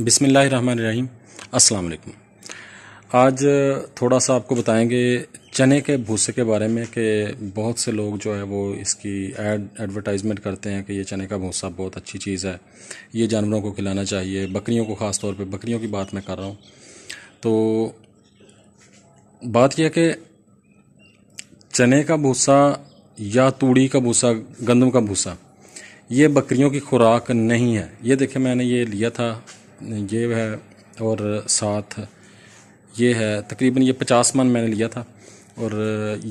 बिसमीम अस्सलाम वालेकुम आज थोड़ा सा आपको बताएंगे चने के भूसे के बारे में कि बहुत से लोग जो है वो इसकी एड एडवर्टाइजमेंट करते हैं कि ये चने का भूसा बहुत अच्छी चीज़ है ये जानवरों को खिलाना चाहिए बकरियों को ख़ास तौर पे बकरियों की बात मैं कर रहा हूँ तो बात यह कि चने का भूसा या तूड़ी का भूसा गंदम का भूसा ये बकरियों की खुराक नहीं है ये देखें मैंने ये लिया था ये है और साथ ये है तकरीबन ये पचास मन मैंने लिया था और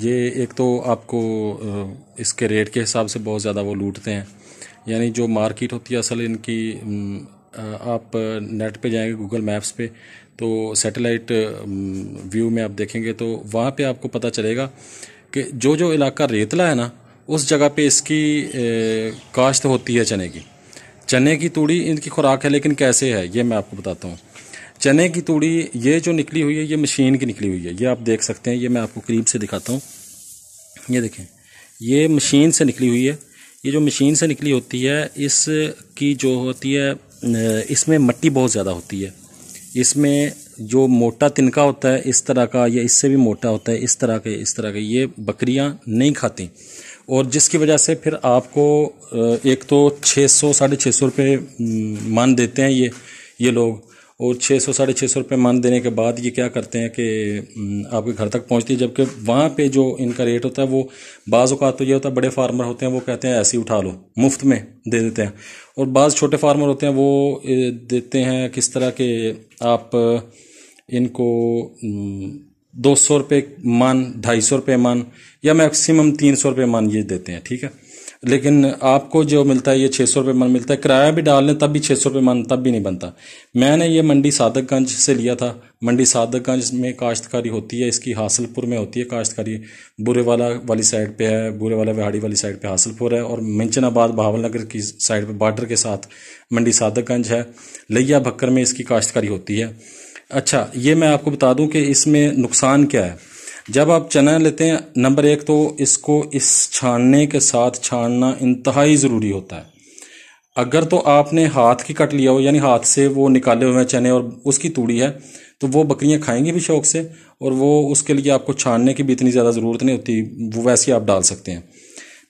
ये एक तो आपको इसके रेट के हिसाब से बहुत ज़्यादा वो लूटते हैं यानी जो मार्केट होती है असल इनकी आप नेट पे जाएंगे गूगल मैप्स पे तो सैटेलाइट व्यू में आप देखेंगे तो वहाँ पे आपको पता चलेगा कि जो जो इलाका रेतला है ना उस जगह पे इसकी काश्त होती है चने की चने की तूड़ी इनकी खुराक है लेकिन कैसे है ये मैं आपको बताता हूँ चने की तूड़ी ये जो निकली हुई है ये मशीन की निकली हुई है ये आप देख सकते हैं ये मैं आपको करीब से दिखाता हूँ ये देखें ये मशीन से निकली हुई है ये जो मशीन से निकली होती है इसकी जो होती है इसमें मट्टी बहुत ज़्यादा होती है इसमें जो मोटा तिनका होता है इस तरह का या इससे भी मोटा होता है इस तरह के इस तरह के ये बकरियाँ नहीं खाती और जिसकी वजह से फिर आपको एक तो छः सौ साढ़े छः सौ रुपये मान देते हैं ये ये लोग और छः सौ साढ़े छः सौ रुपये मान देने के बाद ये क्या करते हैं कि आपके घर तक पहुंचती है जबकि वहाँ पे जो इनका रेट होता है वो बाज़ अवत तो ये होता है बड़े फार्मर होते हैं वो कहते हैं ऐसे ही उठा लो मुफ्त में दे देते हैं और बाज़ छोटे फार्मर होते हैं वो देते हैं किस तरह के आप इनको दो सौ रुपये मान ढाई सौ रुपये मान या मैक्सिमम तीन सौ रुपये मान ये देते हैं ठीक है लेकिन आपको जो मिलता है ये छः सौ रुपये मान मिलता है किराया भी डाल लें तब भी छः सौ रुपये मान तब भी नहीं बनता मैंने ये मंडी सादकगंज से लिया था मंडी सादकगंज में काश्तकारी होती है इसकी हासिलपुर में होती है काश्तकारी बुरे वाला वाली साइड पे है बुरे वाला विहाड़ी वाली साइड पे हासिलपुर है और मिंचनाबाद बहावल नगर की साइड पर बॉर्डर के साथ मंडी सादकगंज है लैया भक्कर में इसकी काश्तकारी होती है अच्छा ये मैं आपको बता दूं कि इसमें नुकसान क्या है जब आप चना लेते हैं नंबर एक तो इसको इस छानने के साथ छानना इंतहाई ज़रूरी होता है अगर तो आपने हाथ की कट लिया हो यानी हाथ से वो निकाले हुए चने और उसकी तूड़ी है तो वो बकरियां खाएंगी भी शौक से और वो उसके लिए आपको छानने की भी इतनी ज़्यादा ज़रूरत नहीं होती वो वैसे ही आप डाल सकते हैं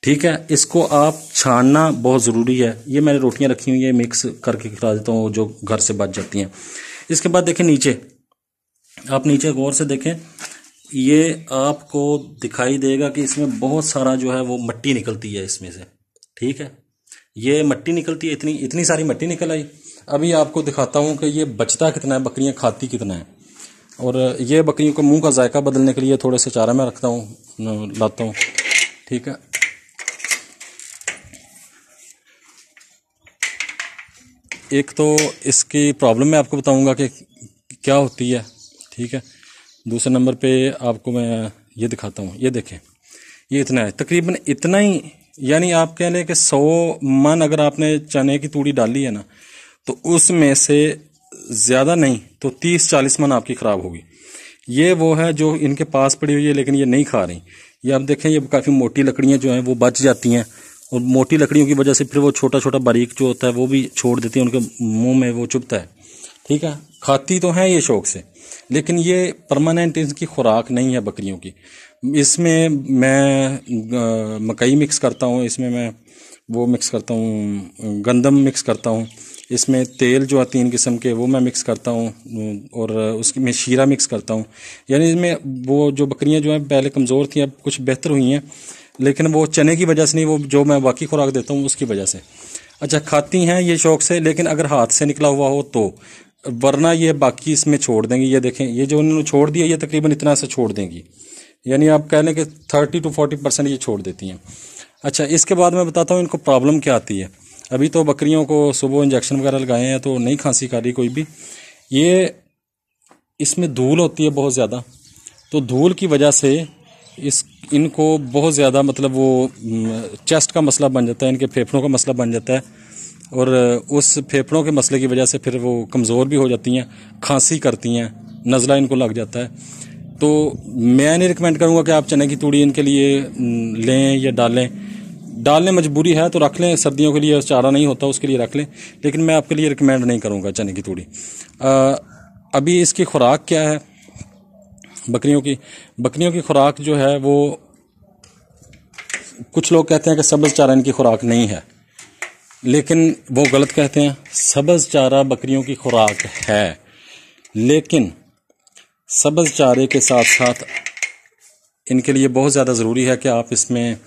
ठीक है इसको आप छानना बहुत ज़रूरी है ये मैंने रोटियां रखी हुई है मिक्स करके खिला देता हूँ जो घर से बच जाती हैं इसके बाद देखें नीचे आप नीचे गौर से देखें ये आपको दिखाई देगा कि इसमें बहुत सारा जो है वो मट्टी निकलती है इसमें से ठीक है ये मट्टी निकलती है इतनी इतनी सारी मट्टी निकल आई अभी आपको दिखाता हूँ कि ये बचता कितना है बकरियाँ खाती कितना है और ये बकरियों को मुंह का जायका बदलने के लिए थोड़े से चारा में रखता हूँ लाता हूँ ठीक है एक तो इसकी प्रॉब्लम मैं आपको बताऊंगा कि क्या होती है ठीक है दूसरे नंबर पे आपको मैं ये दिखाता हूँ ये देखें ये इतना है तकरीबन इतना ही यानी आप कह लें कि सौ मन अगर आपने चने की तूड़ी डाली है ना तो उसमें से ज़्यादा नहीं तो तीस चालीस मन आपकी ख़राब होगी ये वो है जो इनके पास पड़ी हुई है लेकिन ये नहीं खा रही ये आप देखें ये काफ़ी मोटी लकड़ियाँ जो हैं वो बच जाती हैं और मोटी लकड़ियों की वजह से फिर वो छोटा छोटा बारीक जो होता है वो भी छोड़ देती है उनके मुंह में वो चुभता है ठीक है खाती तो है ये शौक से लेकिन ये परमानेंट इनकी खुराक नहीं है बकरियों की इसमें मैं मकई मिक्स करता हूँ इसमें मैं वो मिक्स करता हूँ गंदम मिक्स करता हूँ इसमें तेल जो है तीन किस्म के वो मैं मिक्स करता हूँ और उसमें मैं शीरा मिक्स करता हूँ यानी इसमें वो जो बकरियाँ जो हैं पहले कमज़ोर थी अब कुछ बेहतर हुई हैं लेकिन वो चने की वजह से नहीं वो जो मैं बाकी खुराक देता हूँ उसकी वजह से अच्छा खाती हैं ये शौक से लेकिन अगर हाथ से निकला हुआ हो तो वरना ये बाकी इसमें छोड़ देंगी ये देखें ये जो उन्होंने छोड़ दिया ये तकरीबन इतना से छोड़ देंगी यानी आप कह लें कि थर्टी टू फोर्टी परसेंट ये छोड़ देती हैं अच्छा इसके बाद मैं बताता हूँ इनको प्रॉब्लम क्या आती है अभी तो बकरियों को सुबह इंजेक्शन वगैरह लगाए हैं तो नहीं खांसी खा रही कोई भी ये इसमें धूल होती है बहुत ज़्यादा तो धूल की वजह से इस इनको बहुत ज़्यादा मतलब वो चेस्ट का मसला बन जाता है इनके फेफड़ों का मसला बन जाता है और उस फेफड़ों के मसले की वजह से फिर वो कमज़ोर भी हो जाती हैं खांसी करती हैं नज़ला इनको लग जाता है तो मैं नहीं रिकमेंड करूँगा कि आप चने की तूड़ी इनके लिए लें या डालें डालने मजबूरी है तो रख लें सर्दियों के लिए चारा नहीं होता उसके लिए रख लें लेकिन मैं आपके लिए रिकमेंड नहीं करूँगा चने की तूड़ी अभी इसकी खुराक क्या है बकरियों की बकरियों की खुराक जो है वो कुछ लोग कहते हैं कि सब्ज़ चारा इनकी खुराक नहीं है लेकिन वो गलत कहते हैं सब्ज़ चारा बकरियों की खुराक है लेकिन सब्ज़ चारे के साथ साथ इनके लिए बहुत ज़्यादा ज़रूरी है कि आप इसमें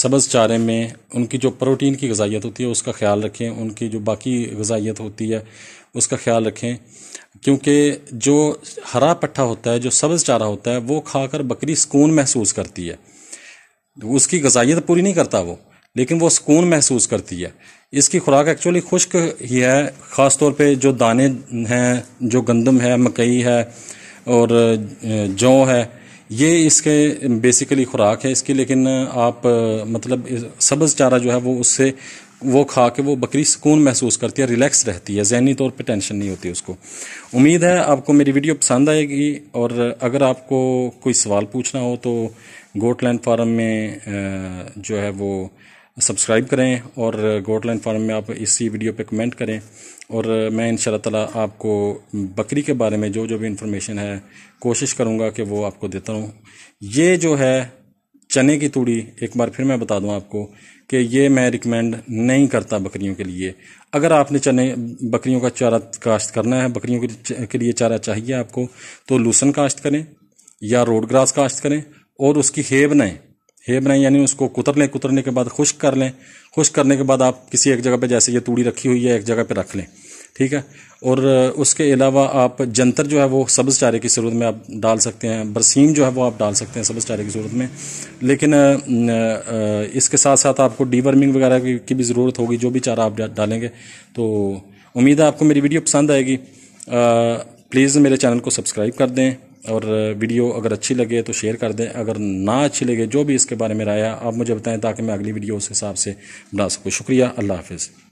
सब्ज़ चारे में उनकी जो प्रोटीन की गजाइत होती है उसका ख्याल रखें उनकी जो बाकी गजाइत होती है उसका ख्याल रखें क्योंकि जो हरा पट्ठा होता है जो सब्ज़ चारा होता है वो खाकर बकरी सुकून महसूस करती है उसकी गजाइत पूरी नहीं करता वो लेकिन वो सुकून महसूस करती है इसकी खुराक एक्चुअली खुश्क ही है ख़ास तौर पे जो दाने हैं जो गंदम है मकई है और जौ है ये इसके बेसिकली खुराक है इसकी लेकिन आप मतलब सब्ज़ चारा जो है वो उससे वो खा के वो बकरी सुकून महसूस करती है रिलैक्स रहती है जहनी तौर पे टेंशन नहीं होती उसको उम्मीद है आपको मेरी वीडियो पसंद आएगी और अगर आपको कोई सवाल पूछना हो तो गोटलैंड फार्म में जो है वो सब्सक्राइब करें और गोटलैंड फार्म में आप इसी वीडियो पे कमेंट करें और मैं इन ताला आपको बकरी के बारे में जो जो भी इंफॉर्मेशन है कोशिश करूँगा कि वो आपको देता हूँ ये जो है चने की तूड़ी एक बार फिर मैं बता दूँ आपको कि ये मैं रिकमेंड नहीं करता बकरियों के लिए अगर आपने चने बकरियों का चारा काश्त करना है बकरियों के लिए चारा चाहिए आपको तो लूसन काश्त करें या रोड ग्रास काश्त करें और उसकी हे बनाएं हे बनाएं यानी उसको कुतर लें कुतरने के बाद खुश्क कर लें खुश्क करने के बाद आप किसी एक जगह पर जैसे ये तूड़ी रखी हुई है एक जगह पर रख लें ठीक है और उसके अलावा आप जंतर जो है वो सब्ज़ चारे की सूरत में आप डाल सकते हैं बरसीम जो है वो आप डाल सकते हैं सब्ज़ चारे की सूरत में लेकिन इसके साथ साथ आपको डीवर्मिंग वगैरह की भी ज़रूरत होगी जो भी चारा आप डालेंगे तो उम्मीद है आपको मेरी वीडियो पसंद आएगी प्लीज़ मेरे चैनल को सब्सक्राइब कर दें और वीडियो अगर अच्छी लगे तो शेयर कर दें अगर ना अच्छी लगे जो भी इसके बारे में राय आप मुझे बताएं ताकि मैं अगली वीडियो उस हिसाब से बना सकूँ शुक्रिया अल्लाह हाफिज़